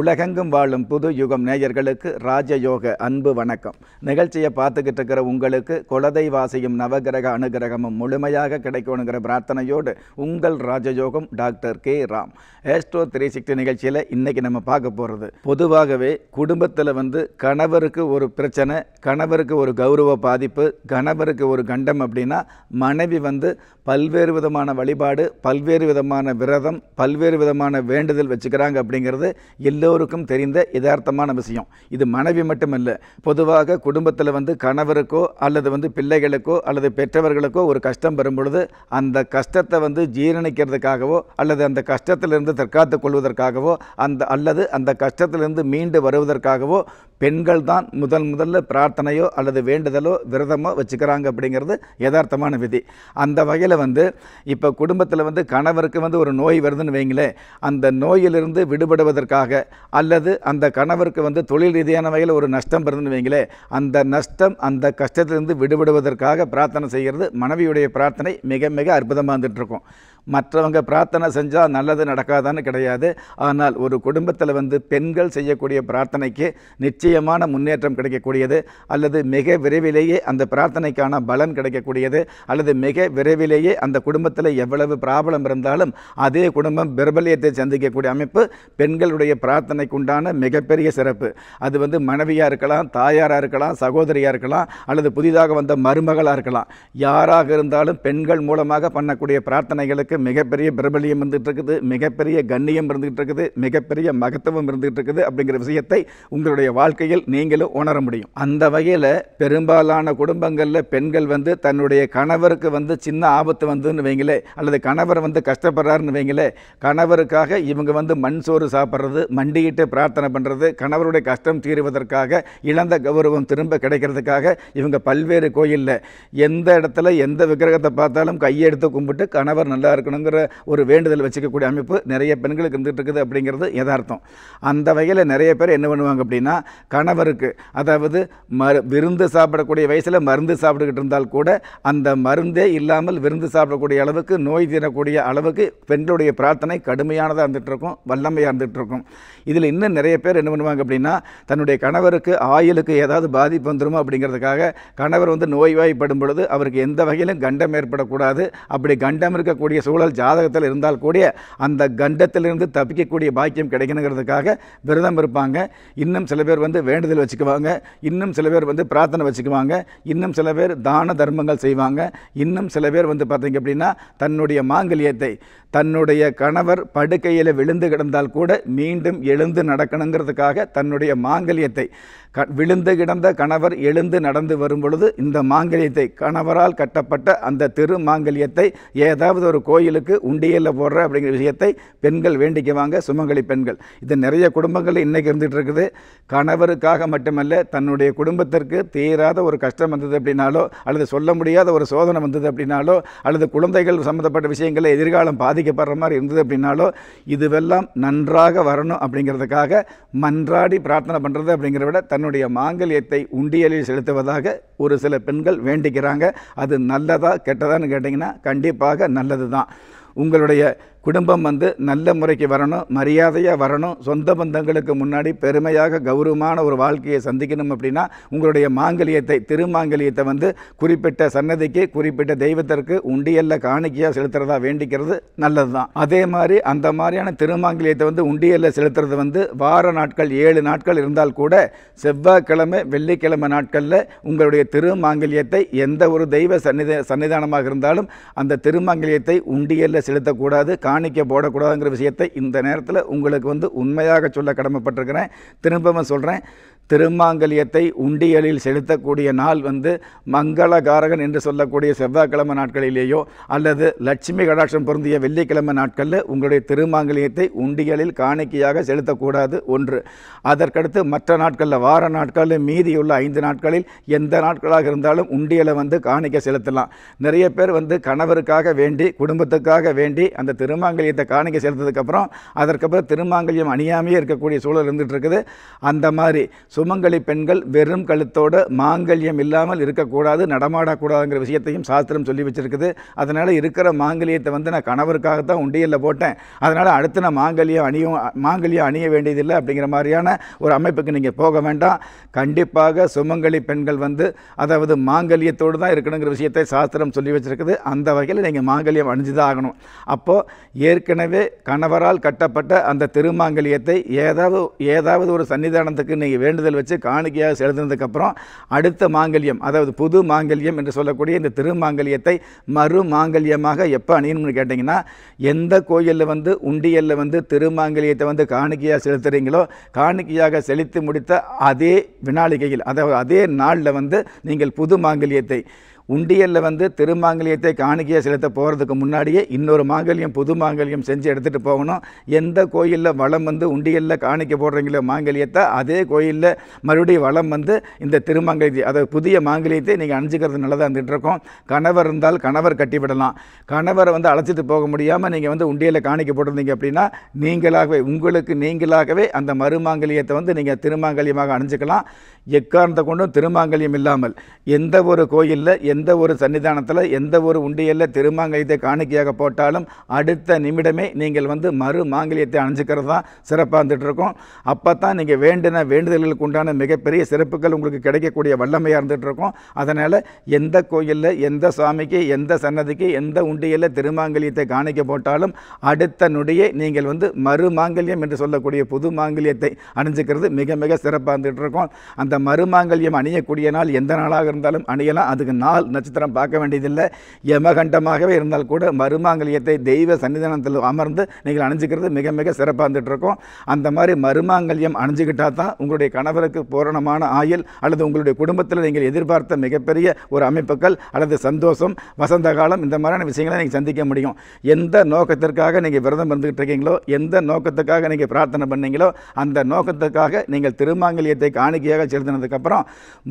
உலகெங்கும் வாழும் புது யுகம் நேயர்களுக்கு ராஜயோக அன்பு வணக்கம் நிகழ்ச்சியை பார்த்துக்கிட்டு இருக்கிற உங்களுக்கு குலதை வாசியும் நவகிரக அனுகிரகமும் முழுமையாக கிடைக்கணுங்கிற பிரார்த்தனையோடு உங்கள் ராஜயோகம் doctor K Ram astro three sixty நிகழ்ச்சியில் இன்றைக்கி நம்ம பார்க்க போகிறது பொதுவாகவே குடும்பத்தில் வந்து கணவருக்கு ஒரு பிரச்சனை கணவருக்கு ஒரு கௌரவ பாதிப்பு கணவருக்கு ஒரு கண்டம் அப்படின்னா மனைவி வந்து பல்வேறு விதமான வழிபாடு பல்வேறு விதமான விரதம் பல்வேறு விதமான வேண்டுதல் வச்சுக்கிறாங்க அப்படிங்கிறது எல்லோருக்கும் தெரிந்த யதார்த்தமான விஷயம் இது மனைவி மட்டுமல்ல பொதுவாக குடும்பத்தில் வந்து கணவருக்கோ அல்லது வந்து பிள்ளைகளுக்கோ அல்லது பெற்றவர்களுக்கோ ஒரு கஷ்டம் வரும் பொழுது அந்த கஷ்டத்தை வந்து ஜீரணிக்கிறதுக்காகவோ அல்லது அந்த கஷ்டத்திலிருந்து தற்காத்துக் கொள்வதற்காகவோ அந்த அல்லது அந்த கஷ்டத்திலிருந்து மீண்டு வருவதற்காகவோ பெண்கள் தான் முதல் முதல்ல பிரார்த்தனையோ அல்லது வேண்டுதலோ விரதமோ வச்சுக்கிறாங்க அப்படிங்கிறது யதார்த்தமான விதி அந்த வகையில் வந்து இப்போ குடும்பத்தில் வந்து கணவருக்கு வந்து ஒரு நோய் வருதுன்னு வைங்களே அந்த நோயிலிருந்து விடுபடுவதற்காக அல்லது அந்த கணவருக்கு வந்து தொழில் ரீதியான வகையில் ஒரு நஷ்டம் வருதுன்னு வைங்களே அந்த நஷ்டம் அந்த கஷ்டத்திலிருந்து விடுபடுவதற்காக பிரார்த்தனை செய்கிறது மனைவியுடைய பிரார்த்தனை மிக மிக அற்புதமாக இருந்துகிட்ருக்கும் மற்றவங்க பிரார்த்தனை செஞ்சால் நல்லது நடக்காதான்னு கிடையாது ஆனால் ஒரு குடும்பத்தில் வந்து பெண்கள் செய்யக்கூடிய பிரார்த்தனைக்கு நிச்சயமான முன்னேற்றம் கிடைக்கக்கூடியது அல்லது மிக விரைவிலேயே அந்த பிரார்த்தனைக்கான பலன் கிடைக்கக்கூடியது அல்லது மிக விரைவிலேயே அந்த குடும்பத்தில் எவ்வளவு பிராபலம் இருந்தாலும் அதே குடும்பம் பிரபலியத்தை சந்திக்கக்கூடிய அமைப்பு பெண்களுடைய பிரார்த்தனைக்கு உண்டான மிகப்பெரிய சிறப்பு அது வந்து மனைவியாக இருக்கலாம் தாயாராக இருக்கலாம் சகோதரியாக இருக்கலாம் அல்லது புதிதாக வந்த மருமகளாக இருக்கலாம் யாராக இருந்தாலும் பெண்கள் மூலமாக பண்ணக்கூடிய பிரார்த்தனைகளுக்கு இருக்கு மிகப்பெரிய பிரபலியம் இருந்துட்டு இருக்குது மிகப்பெரிய கண்ணியம் இருந்துகிட்டு இருக்குது மிகப்பெரிய மகத்துவம் இருந்துகிட்டு இருக்குது அப்படிங்கிற விஷயத்தை உங்களுடைய வாழ்க்கையில் நீங்களும் உணர முடியும் அந்த வகையில் பெரும்பாலான குடும்பங்களில் பெண்கள் வந்து தன்னுடைய கணவருக்கு வந்து சின்ன ஆபத்து வந்துன்னு வைங்களே அல்லது கணவர் வந்து கஷ்டப்படுறாருன்னு வைங்களே கணவருக்காக இவங்க வந்து மண் சோறு சாப்பிட்றது மண்டியிட்டு பிரார்த்தனை பண்ணுறது கணவருடைய கஷ்டம் தீருவதற்காக இழந்த கௌரவம் திரும்ப கிடைக்கிறதுக்காக இவங்க பல்வேறு கோயிலில் எந்த இடத்துல எந்த விக்கிரகத்தை பார்த்தாலும் கையெடுத்து கும்பிட்டு கணவர் நல்லா இருக்கணுங்கிற ஒரு வேண்டுதல் வச்சுக்கக்கூடிய அமைப்பு நிறைய பெண்களுக்கு இருந்துகிட்டு இருக்குது அப்படிங்கிறது யதார்த்தம் அந்த வகையில் நிறைய பேர் என்ன பண்ணுவாங்க அப்படின்னா கணவருக்கு அதாவது மரு விருந்து சாப்பிடக்கூடிய வயசில் மருந்து சாப்பிட்டுக்கிட்டு இருந்தால் கூட அந்த மருந்தே இல்லாமல் விருந்து சாப்பிடக்கூடிய அளவுக்கு நோய் தீரக்கூடிய அளவுக்கு பெண்களுடைய பிரார்த்தனை கடுமையானதாக இருக்கும் வல்லமையாக இருக்கும் இதில் இன்னும் நிறைய பேர் என்ன பண்ணுவாங்க அப்படின்னா தன்னுடைய கணவருக்கு ஆயுளுக்கு ஏதாவது பாதிப்பு வந்துடுமோ அப்படிங்கிறதுக்காக கணவர் வந்து நோய்வாய்ப்படும் பொழுது அவருக்கு எந்த வகையிலும் கண்டம் ஏற்படக்கூடாது அப்படி கண்டம் இருக்கக்கூடிய சூழல் ஜாதகத்தில் இருந்தால் கூடிய அந்த கண்டத்திலிருந்து தப்பிக்கக்கூடிய பாக்கியம் கிடைக்கணுங்கிறதுக்காக விரதம் இருப்பாங்க இன்னும் சில பேர் வந்து வேண்டுதல் வச்சுக்குவாங்க இன்னும் சில பேர் வந்து பிரார்த்தனை வச்சுக்குவாங்க இன்னும் சில பேர் தான தர்மங்கள் செய்வாங்க இன்னும் சில பேர் வந்து பார்த்திங்க அப்படின்னா தன்னுடைய மாங்கல்யத்தை தன்னுடைய கணவர் படுக்கையில் விழுந்து கிடந்தால் கூட மீண்டும் எழுந்து நடக்கணுங்கிறதுக்காக தன்னுடைய மாங்கல்யத்தை க விழுந்து கிடந்த கணவர் எழுந்து நடந்து வரும் பொழுது இந்த மாங்கல்யத்தை கணவரால் கட்டப்பட்ட அந்த திரு மாங்கல்யத்தை ஏதாவது ஒரு கோயில் கோயிலுக்கு உண்டியலில் போடுற அப்படிங்கிற விஷயத்தை பெண்கள் வேண்டிக்குவாங்க சுமங்கலி பெண்கள் இது நிறைய குடும்பங்கள் இன்றைக்கி இருந்துகிட்டு இருக்குது கணவருக்காக மட்டுமல்ல தன்னுடைய குடும்பத்திற்கு தீராத ஒரு கஷ்டம் வந்தது அப்படின்னாலோ அல்லது சொல்ல முடியாத ஒரு சோதனை வந்தது அப்படின்னாலோ அல்லது குழந்தைகள் சம்மந்தப்பட்ட விஷயங்களை எதிர்காலம் பாதிக்கப்படுற மாதிரி இருந்தது அப்படின்னாலோ இதுவெல்லாம் நன்றாக வரணும் அப்படிங்கிறதுக்காக மன்றாடி பிரார்த்தனை பண்ணுறது அப்படிங்கிற விட தன்னுடைய மாங்கல்யத்தை உண்டியலில் செலுத்துவதாக ஒரு சில பெண்கள் வேண்டிக்கிறாங்க அது நல்லதா கெட்டதான்னு கேட்டிங்கன்னா கண்டிப்பாக நல்லது தான் உங்களுடைய குடும்பம் வந்து நல்ல முறைக்கு வரணும் மரியாதையாக வரணும் சொந்த பந்தங்களுக்கு முன்னாடி பெருமையாக கௌரவமான ஒரு வாழ்க்கையை சந்திக்கணும் அப்படின்னா உங்களுடைய மாங்கல்யத்தை திருமாங்கல்யத்தை வந்து குறிப்பிட்ட சன்னதிக்கு குறிப்பிட்ட தெய்வத்திற்கு உண்டியல்ல காணிக்கையாக செலுத்துறதா வேண்டிக்கிறது நல்லது தான் அதே மாதிரி அந்த மாதிரியான திருமாங்கல்யத்தை வந்து உண்டியல்ல செலுத்துறது வந்து வார நாட்கள் ஏழு நாட்கள் இருந்தால் கூட செவ்வாய்க்கிழமை வெள்ளிக்கிழமை நாட்களில் உங்களுடைய திருமாங்கல்யத்தை எந்த ஒரு தெய்வ சன்னித சன்னிதானமாக இருந்தாலும் அந்த திருமாங்கல்யத்தை உண்டியல்ல செலுத்தக்கூடாது காணிக்க போடக்கூடாதுங்கிற விஷயத்தை இந்த நேரத்தில் உங்களுக்கு வந்து உண்மையாக சொல்ல கடமைப்பட்டிருக்கிறேன் திரும்பவும் சொல்கிறேன் திருமாங்கலியத்தை உண்டியலில் செலுத்தக்கூடிய நாள் வந்து மங்களகாரகன் என்று சொல்லக்கூடிய செவ்வாய்க்கிழமை நாட்களிலேயோ அல்லது லட்சுமி கடாட்சம் பொருந்திய வெள்ளிக்கிழமை நாட்களில் உங்களுடைய திருமாங்கலியத்தை உண்டியலில் காணிக்கையாக செலுத்தக்கூடாது ஒன்று அதற்கடுத்து மற்ற நாட்களில் வார நாட்களில் மீதியுள்ள ஐந்து நாட்களில் எந்த நாட்களாக இருந்தாலும் உண்டியலை வந்து காணிக்க செலுத்தலாம் நிறைய பேர் வந்து கணவருக்காக வேண்டி குடும்பத்துக்காக வேண்டி அந்த திருமாங்கலியத்தை காணிக்க செலுத்ததுக்கப்புறம் அதற்கப்புறம் திருமாங்கலியம் அணியாமையே இருக்கக்கூடிய சூழல் இருந்துகிட்டு இருக்குது அந்த மாதிரி சுமங்கலி பெண்கள் வெறும் கழுத்தோடு மாங்கல்யம் இல்லாமல் இருக்கக்கூடாது நடமாடக்கூடாதுங்கிற விஷயத்தையும் சாஸ்திரம் சொல்லி வச்சுருக்குது அதனால் இருக்கிற மாங்கல்யத்தை வந்து நான் கணவருக்காகத்தான் உண்டியலில் போட்டேன் அதனால் அடுத்து நான் மாங்கல்யம் அணியும் மாங்கல்யம் அணிய வேண்டியதில்லை அப்படிங்கிற மாதிரியான ஒரு அமைப்புக்கு நீங்கள் போக வேண்டாம் கண்டிப்பாக சுமங்கலி பெண்கள் வந்து அதாவது மாங்கல்யத்தோடு தான் இருக்கணுங்கிற விஷயத்தை சாஸ்திரம் சொல்லி வச்சுருக்குது அந்த வகையில் நீங்கள் மாங்கல்யம் அணிஞ்சு தான் ஆகணும் அப்போது ஏற்கனவே கணவரால் கட்டப்பட்ட அந்த திருமாங்கல்யத்தை ஏதாவது ஏதாவது ஒரு சன்னிதானத்துக்கு நீங்கள் வேண்டு வேண்டுதல் வச்சு காணிக்கையாக செலுத்தினதுக்கப்புறம் அடுத்த மாங்கல்யம் அதாவது புது மாங்கல்யம் என்று சொல்லக்கூடிய இந்த திருமாங்கல்யத்தை மறு மாங்கல்யமாக எப்போ அணியணும்னு கேட்டிங்கன்னா எந்த கோயிலில் வந்து உண்டியலில் வந்து திருமாங்கல்யத்தை வந்து காணிக்கையாக செலுத்துகிறீங்களோ காணிக்கையாக செலுத்தி முடித்த அதே வினாளிகையில் அதாவது அதே நாளில் வந்து நீங்கள் புது மாங்கல்யத்தை உண்டியலில் வந்து திருமாங்கல்யத்தை காணிக்கையை செலுத்த போகிறதுக்கு முன்னாடியே இன்னொரு மாங்கல்யம் புது மாங்கல்யம் செஞ்சு எடுத்துகிட்டு போகணும் எந்த கோயிலில் வளம் வந்து உண்டியலில் காணிக்க போடுறீங்களோ மாங்கல்யத்தை அதே கோயிலில் மறுபடியும் வளம் வந்து இந்த திருமாங்கல்யத்தை அதை புதிய மாங்கல்யத்தை நீங்கள் அணிஞ்சிக்கிறது நல்லதாக இருக்கோம் கணவர் இருந்தால் கணவர் கட்டிவிடலாம் கணவரை வந்து அழைச்சிட்டு போக முடியாமல் நீங்கள் வந்து உண்டியலில் காணிக்க போட்டிருந்தீங்க அப்படின்னா நீங்களாகவே உங்களுக்கு நீங்களாகவே அந்த மறுமாங்கல்யத்தை வந்து நீங்கள் திருமாங்கல்யமாக அணிஞ்சிக்கலாம் எக்காரணத்தை கொண்டும் திருமாங்கல்யம் இல்லாமல் எந்த ஒரு கோயிலில் எந்த எந்த ஒரு சன்னிதானத்தில் எந்த ஒரு உண்டியலில் திருமாங்கலியத்தை காணிக்கையாக போட்டாலும் அடுத்த நிமிடமே நீங்கள் வந்து மறு மாங்கலியத்தை அணிஞ்சிக்கிறது தான் சிறப்பாக இருந்துகிட்டு அப்போ தான் நீங்கள் வேண்டின வேண்டுதல்களுக்கு உண்டான மிகப்பெரிய சிறப்புகள் உங்களுக்கு கிடைக்கக்கூடிய வல்லமையாக இருந்துகிட்டு இருக்கும் அதனால் எந்த கோயிலில் எந்த சுவாமிக்கு எந்த சன்னதிக்கு எந்த உண்டியலில் திருமாங்கலியத்தை காணிக்க போட்டாலும் அடுத்த நொடியே நீங்கள் வந்து மறு மாங்கல்யம் என்று சொல்லக்கூடிய புது மாங்கல்யத்தை அணிஞ்சிக்கிறது மிக மிக சிறப்பாக இருந்துகிட்டு இருக்கும் அந்த மாங்கல்யம் அணியக்கூடிய நாள் எந்த நாளாக இருந்தாலும் அணியலாம் அதுக்கு நாள் இருந்தால் நட்சத்திரம் பார்க்க வேண்டியதில்லை யமகண்டமாகவே இருந்தால் கூட மருமாங்கல்யத்தை தெய்வ சன்னிதானத்தில் அமர்ந்து நீங்கள் அணிஞ்சிக்கிறது மிக மிக சிறப்பாக இருந்துகிட்டு இருக்கும் அந்த மாதிரி மருமாங்கல்யம் அணிஞ்சிக்கிட்டால் தான் உங்களுடைய கணவருக்கு பூரணமான ஆயுள் அல்லது உங்களுடைய குடும்பத்தில் நீங்கள் எதிர்பார்த்த மிகப்பெரிய ஒரு அமைப்புகள் அல்லது சந்தோஷம் வசந்த காலம் இந்த மாதிரியான விஷயங்களை நீங்கள் சந்திக்க முடியும் எந்த நோக்கத்திற்காக நீங்கள் விரதம் இருந்துகிட்டு இருக்கீங்களோ எந்த நோக்கத்துக்காக நீங்கள் பிரார்த்தனை பண்ணீங்களோ அந்த நோக்கத்துக்காக நீங்கள் திருமாங்கல்யத்தை காணிக்கையாக செலுத்தினதுக்கப்புறம்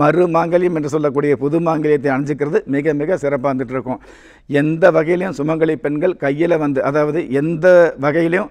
மறுமாங்கல்யம் என்று சொல்லக்கூடிய புது மாங்கல்யத்தை அணிஞ்சு இருக்கிறது மிக மிக சிறப்பாக வந்துட்டு இருக்கும் எந்த வகையிலையும் சுமங்கலி பெண்கள் கையில் வந்து அதாவது எந்த வகையிலையும்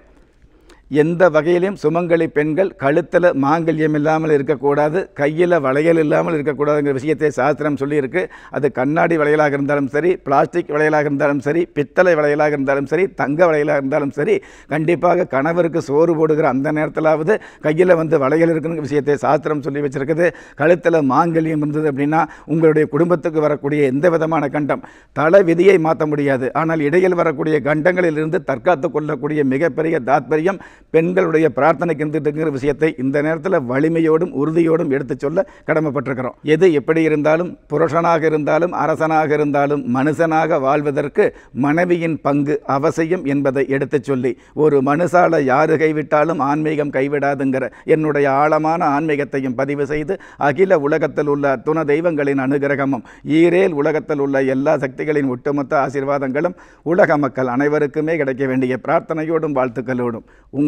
எந்த வகையிலையும் சுமங்கலி பெண்கள் கழுத்தில் மாங்கல்யம் இல்லாமல் இருக்கக்கூடாது கையில் வளையல் இல்லாமல் இருக்கக்கூடாதுங்கிற விஷயத்தை சாஸ்திரம் சொல்லியிருக்கு அது கண்ணாடி வளையலாக இருந்தாலும் சரி பிளாஸ்டிக் வளையலாக இருந்தாலும் சரி பித்தளை வளையலாக இருந்தாலும் சரி தங்க வளையலாக இருந்தாலும் சரி கண்டிப்பாக கணவருக்கு சோறு போடுகிற அந்த நேரத்திலாவது கையில் வந்து வளையல் இருக்குங்கிற விஷயத்தை சாஸ்திரம் சொல்லி வச்சுருக்குது கழுத்தில் மாங்கல்யம் இருந்தது அப்படின்னா உங்களுடைய குடும்பத்துக்கு வரக்கூடிய எந்த விதமான கண்டம் தலை விதியை மாற்ற முடியாது ஆனால் இடையில் வரக்கூடிய கண்டங்களிலிருந்து தற்காத்து கொள்ளக்கூடிய மிகப்பெரிய தாத்பரியம் பெண்களுடைய பிரார்த்தனை கிந்துட்டுங்கிற விஷயத்தை இந்த நேரத்தில் வலிமையோடும் உறுதியோடும் எடுத்து சொல்ல கடமைப்பட்டிருக்கிறோம் எது எப்படி இருந்தாலும் புருஷனாக இருந்தாலும் அரசனாக இருந்தாலும் மனுஷனாக வாழ்வதற்கு மனைவியின் பங்கு அவசியம் என்பதை எடுத்து சொல்லி ஒரு மனுஷால யாரு கைவிட்டாலும் ஆன்மீகம் கைவிடாதுங்கிற என்னுடைய ஆழமான ஆன்மீகத்தையும் பதிவு செய்து அகில உலகத்தில் உள்ள துண தெய்வங்களின் அனுகிரகமும் ஈரேல் உலகத்தில் உள்ள எல்லா சக்திகளின் ஒட்டுமொத்த ஆசீர்வாதங்களும் உலக மக்கள் அனைவருக்குமே கிடைக்க வேண்டிய பிரார்த்தனையோடும் வாழ்த்துக்களோடும் உங்கள்